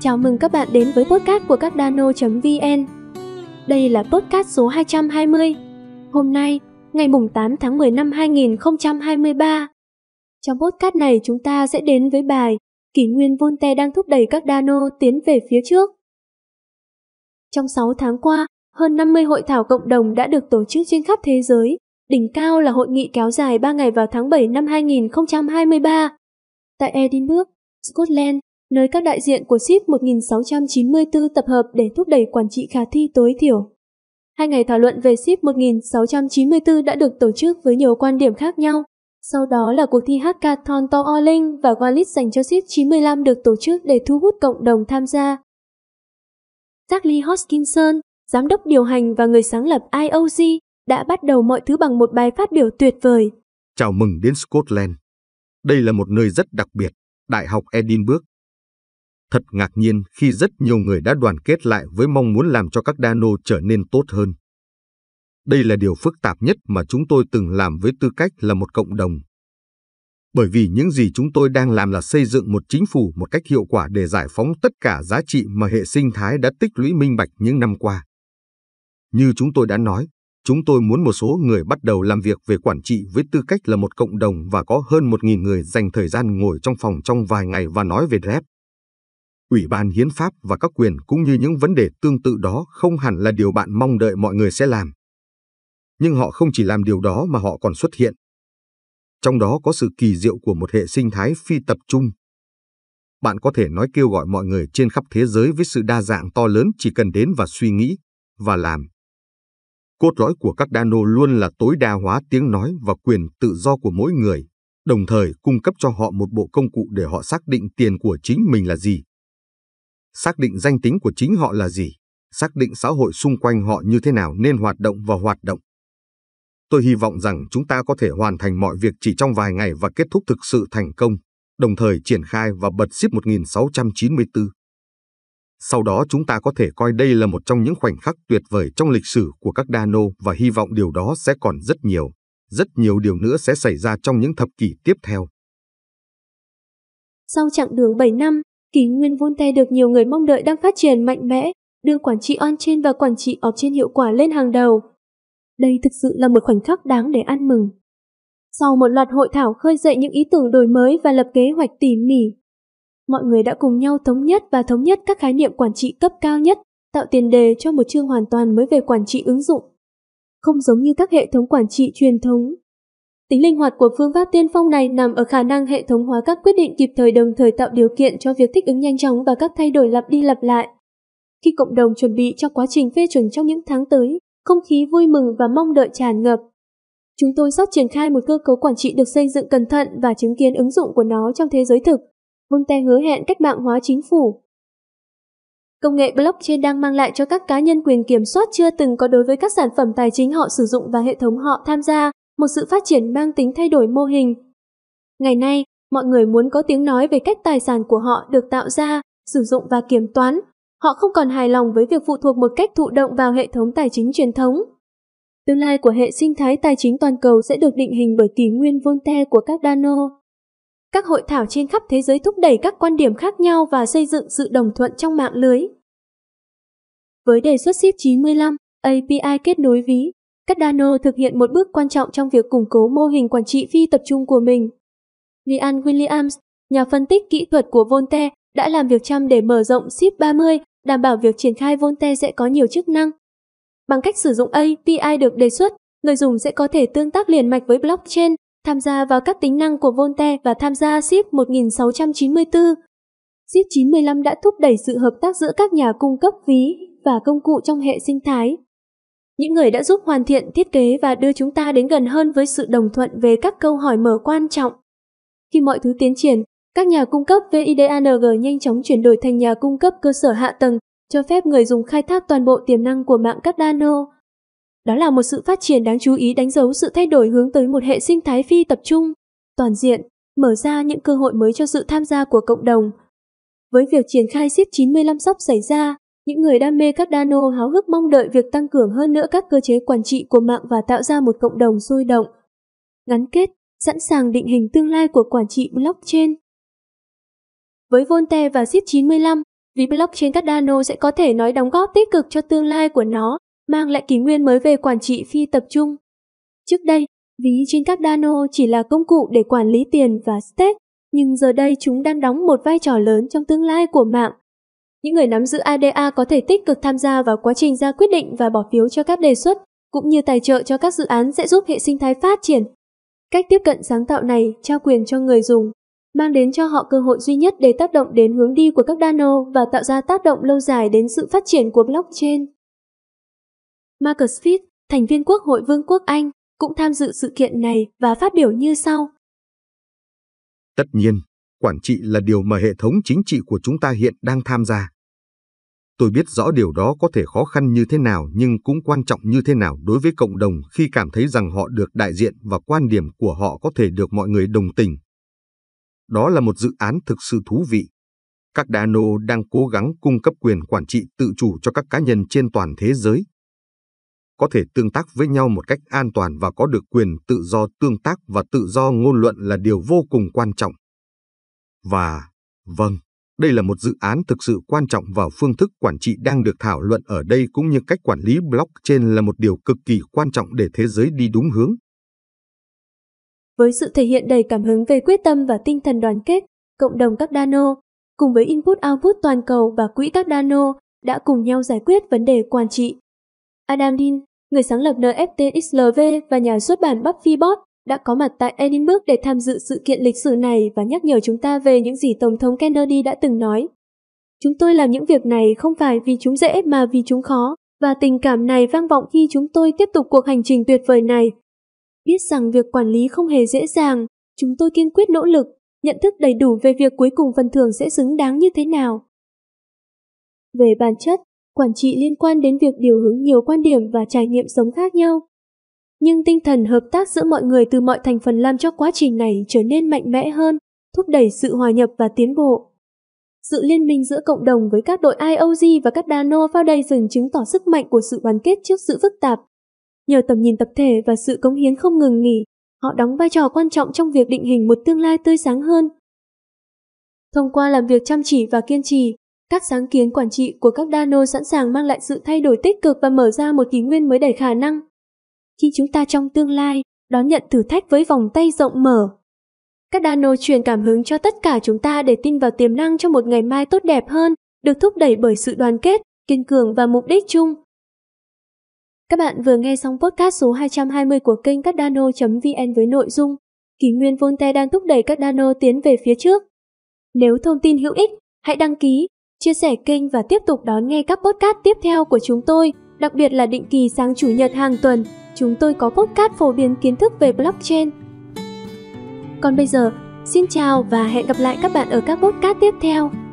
Chào mừng các bạn đến với podcast của các dano.vn. Đây là podcast số 220. Hôm nay, ngày mùng 8 tháng 10 năm 2023. Trong podcast này chúng ta sẽ đến với bài Kỷ nguyên Volte đang thúc đẩy các dano tiến về phía trước. Trong 6 tháng qua, hơn 50 hội thảo cộng đồng đã được tổ chức trên khắp thế giới. Đỉnh cao là hội nghị kéo dài 3 ngày vào tháng 7 năm 2023 tại Edinburgh, Scotland, nơi các đại diện của SHIP 1694 tập hợp để thúc đẩy quản trị khả thi tối thiểu. Hai ngày thảo luận về SHIP 1694 đã được tổ chức với nhiều quan điểm khác nhau. Sau đó là cuộc thi Hackathon To All và Wallet dành cho SHIP 95 được tổ chức để thu hút cộng đồng tham gia. Charlie Hoskinson, giám đốc điều hành và người sáng lập IOG, đã bắt đầu mọi thứ bằng một bài phát biểu tuyệt vời. Chào mừng đến Scotland. Đây là một nơi rất đặc biệt. Đại học Edinburgh thật ngạc nhiên khi rất nhiều người đã đoàn kết lại với mong muốn làm cho các Dano trở nên tốt hơn. Đây là điều phức tạp nhất mà chúng tôi từng làm với tư cách là một cộng đồng. Bởi vì những gì chúng tôi đang làm là xây dựng một chính phủ một cách hiệu quả để giải phóng tất cả giá trị mà hệ sinh thái đã tích lũy minh bạch những năm qua. Như chúng tôi đã nói, chúng tôi muốn một số người bắt đầu làm việc về quản trị với tư cách là một cộng đồng và có hơn 1.000 người dành thời gian ngồi trong phòng trong vài ngày và nói về rep, Ủy ban Hiến pháp và các quyền cũng như những vấn đề tương tự đó không hẳn là điều bạn mong đợi mọi người sẽ làm. Nhưng họ không chỉ làm điều đó mà họ còn xuất hiện. Trong đó có sự kỳ diệu của một hệ sinh thái phi tập trung. Bạn có thể nói kêu gọi mọi người trên khắp thế giới với sự đa dạng to lớn chỉ cần đến và suy nghĩ, và làm. Cốt lõi của các Dano luôn là tối đa hóa tiếng nói và quyền tự do của mỗi người, đồng thời cung cấp cho họ một bộ công cụ để họ xác định tiền của chính mình là gì xác định danh tính của chính họ là gì, xác định xã hội xung quanh họ như thế nào nên hoạt động và hoạt động. Tôi hy vọng rằng chúng ta có thể hoàn thành mọi việc chỉ trong vài ngày và kết thúc thực sự thành công, đồng thời triển khai và bật ship 1694. Sau đó chúng ta có thể coi đây là một trong những khoảnh khắc tuyệt vời trong lịch sử của các Dano và hy vọng điều đó sẽ còn rất nhiều, rất nhiều điều nữa sẽ xảy ra trong những thập kỷ tiếp theo. Sau chặng đường 7 năm, Kỷ nguyên Volte được nhiều người mong đợi đang phát triển mạnh mẽ, đưa quản trị on trên và quản trị off trên hiệu quả lên hàng đầu. Đây thực sự là một khoảnh khắc đáng để ăn mừng. Sau một loạt hội thảo khơi dậy những ý tưởng đổi mới và lập kế hoạch tỉ mỉ, mọi người đã cùng nhau thống nhất và thống nhất các khái niệm quản trị cấp cao nhất, tạo tiền đề cho một chương hoàn toàn mới về quản trị ứng dụng. Không giống như các hệ thống quản trị truyền thống, Tính linh hoạt của phương pháp tiên phong này nằm ở khả năng hệ thống hóa các quyết định kịp thời đồng thời tạo điều kiện cho việc thích ứng nhanh chóng và các thay đổi lặp đi lặp lại. Khi cộng đồng chuẩn bị cho quá trình phê chuẩn trong những tháng tới, không khí vui mừng và mong đợi tràn ngập. Chúng tôi sắp triển khai một cơ cấu quản trị được xây dựng cẩn thận và chứng kiến ứng dụng của nó trong thế giới thực. Vương Voltaire hứa hẹn cách mạng hóa chính phủ. Công nghệ blockchain đang mang lại cho các cá nhân quyền kiểm soát chưa từng có đối với các sản phẩm tài chính họ sử dụng và hệ thống họ tham gia, một sự phát triển mang tính thay đổi mô hình. Ngày nay, mọi người muốn có tiếng nói về cách tài sản của họ được tạo ra, sử dụng và kiểm toán. Họ không còn hài lòng với việc phụ thuộc một cách thụ động vào hệ thống tài chính truyền thống. Tương lai của hệ sinh thái tài chính toàn cầu sẽ được định hình bởi kỷ nguyên Voltaire của các Dano. Các hội thảo trên khắp thế giới thúc đẩy các quan điểm khác nhau và xây dựng sự đồng thuận trong mạng lưới. Với đề xuất SIP 95, API kết nối ví, Cardano thực hiện một bước quan trọng trong việc củng cố mô hình quản trị phi tập trung của mình. Lian Williams, nhà phân tích kỹ thuật của Volte, đã làm việc chăm để mở rộng Ship 30, đảm bảo việc triển khai Volte sẽ có nhiều chức năng. Bằng cách sử dụng API được đề xuất, người dùng sẽ có thể tương tác liền mạch với blockchain, tham gia vào các tính năng của Volte và tham gia Ship 1694. Ship 95 đã thúc đẩy sự hợp tác giữa các nhà cung cấp ví và công cụ trong hệ sinh thái những người đã giúp hoàn thiện thiết kế và đưa chúng ta đến gần hơn với sự đồng thuận về các câu hỏi mở quan trọng. Khi mọi thứ tiến triển, các nhà cung cấp VIDANG nhanh chóng chuyển đổi thành nhà cung cấp cơ sở hạ tầng, cho phép người dùng khai thác toàn bộ tiềm năng của mạng cắt nano. Đó là một sự phát triển đáng chú ý đánh dấu sự thay đổi hướng tới một hệ sinh thái phi tập trung, toàn diện, mở ra những cơ hội mới cho sự tham gia của cộng đồng. Với việc triển khai SIP 95 sắp xảy ra, những người đam mê các Cardano háo hức mong đợi việc tăng cường hơn nữa các cơ chế quản trị của mạng và tạo ra một cộng đồng sôi động. Gắn kết, sẵn sàng định hình tương lai của quản trị blockchain. Với Volte và SIP95, ví blockchain Cardano sẽ có thể nói đóng góp tích cực cho tương lai của nó, mang lại kỷ nguyên mới về quản trị phi tập trung. Trước đây, ví trên Cardano chỉ là công cụ để quản lý tiền và stake, nhưng giờ đây chúng đang đóng một vai trò lớn trong tương lai của mạng những người nắm giữ ADA có thể tích cực tham gia vào quá trình ra quyết định và bỏ phiếu cho các đề xuất, cũng như tài trợ cho các dự án sẽ giúp hệ sinh thái phát triển. Cách tiếp cận sáng tạo này trao quyền cho người dùng, mang đến cho họ cơ hội duy nhất để tác động đến hướng đi của các Dano và tạo ra tác động lâu dài đến sự phát triển của blockchain. Marcus Fitz, thành viên Quốc hội Vương quốc Anh, cũng tham dự sự kiện này và phát biểu như sau. Tất nhiên, quản trị là điều mà hệ thống chính trị của chúng ta hiện đang tham gia. Tôi biết rõ điều đó có thể khó khăn như thế nào nhưng cũng quan trọng như thế nào đối với cộng đồng khi cảm thấy rằng họ được đại diện và quan điểm của họ có thể được mọi người đồng tình. Đó là một dự án thực sự thú vị. Các đà nô đang cố gắng cung cấp quyền quản trị tự chủ cho các cá nhân trên toàn thế giới. Có thể tương tác với nhau một cách an toàn và có được quyền tự do tương tác và tự do ngôn luận là điều vô cùng quan trọng. Và, vâng, đây là một dự án thực sự quan trọng vào phương thức quản trị đang được thảo luận ở đây cũng như cách quản lý blockchain là một điều cực kỳ quan trọng để thế giới đi đúng hướng. Với sự thể hiện đầy cảm hứng về quyết tâm và tinh thần đoàn kết, cộng đồng các Dano, cùng với Input Output toàn cầu và quỹ các Dano đã cùng nhau giải quyết vấn đề quản trị. Adam Dean, người sáng lập NFTXLV và nhà xuất bản Buffy Bot, đã có mặt tại Edinburgh để tham dự sự kiện lịch sử này và nhắc nhở chúng ta về những gì Tổng thống Kennedy đã từng nói. Chúng tôi làm những việc này không phải vì chúng dễ mà vì chúng khó, và tình cảm này vang vọng khi chúng tôi tiếp tục cuộc hành trình tuyệt vời này. Biết rằng việc quản lý không hề dễ dàng, chúng tôi kiên quyết nỗ lực, nhận thức đầy đủ về việc cuối cùng phần thưởng sẽ xứng đáng như thế nào. Về bản chất, quản trị liên quan đến việc điều hướng nhiều quan điểm và trải nghiệm sống khác nhau nhưng tinh thần hợp tác giữa mọi người từ mọi thành phần làm cho quá trình này trở nên mạnh mẽ hơn, thúc đẩy sự hòa nhập và tiến bộ. Sự liên minh giữa cộng đồng với các đội IOG và các Dano Foundation chứng tỏ sức mạnh của sự đoàn kết trước sự phức tạp. Nhờ tầm nhìn tập thể và sự cống hiến không ngừng nghỉ, họ đóng vai trò quan trọng trong việc định hình một tương lai tươi sáng hơn. Thông qua làm việc chăm chỉ và kiên trì, các sáng kiến quản trị của các Dano sẵn sàng mang lại sự thay đổi tích cực và mở ra một kỷ nguyên mới đầy khả năng khi chúng ta trong tương lai đón nhận thử thách với vòng tay rộng mở. Các Nô truyền cảm hứng cho tất cả chúng ta để tin vào tiềm năng cho một ngày mai tốt đẹp hơn, được thúc đẩy bởi sự đoàn kết, kiên cường và mục đích chung. Các bạn vừa nghe xong podcast số 220 của kênh Các Dano.vn với nội dung Kỷ nguyên Volte đang thúc đẩy các Dano tiến về phía trước. Nếu thông tin hữu ích, hãy đăng ký, chia sẻ kênh và tiếp tục đón nghe các podcast tiếp theo của chúng tôi, đặc biệt là định kỳ sáng chủ nhật hàng tuần chúng tôi có podcast phổ biến kiến thức về blockchain. Còn bây giờ, xin chào và hẹn gặp lại các bạn ở các podcast tiếp theo.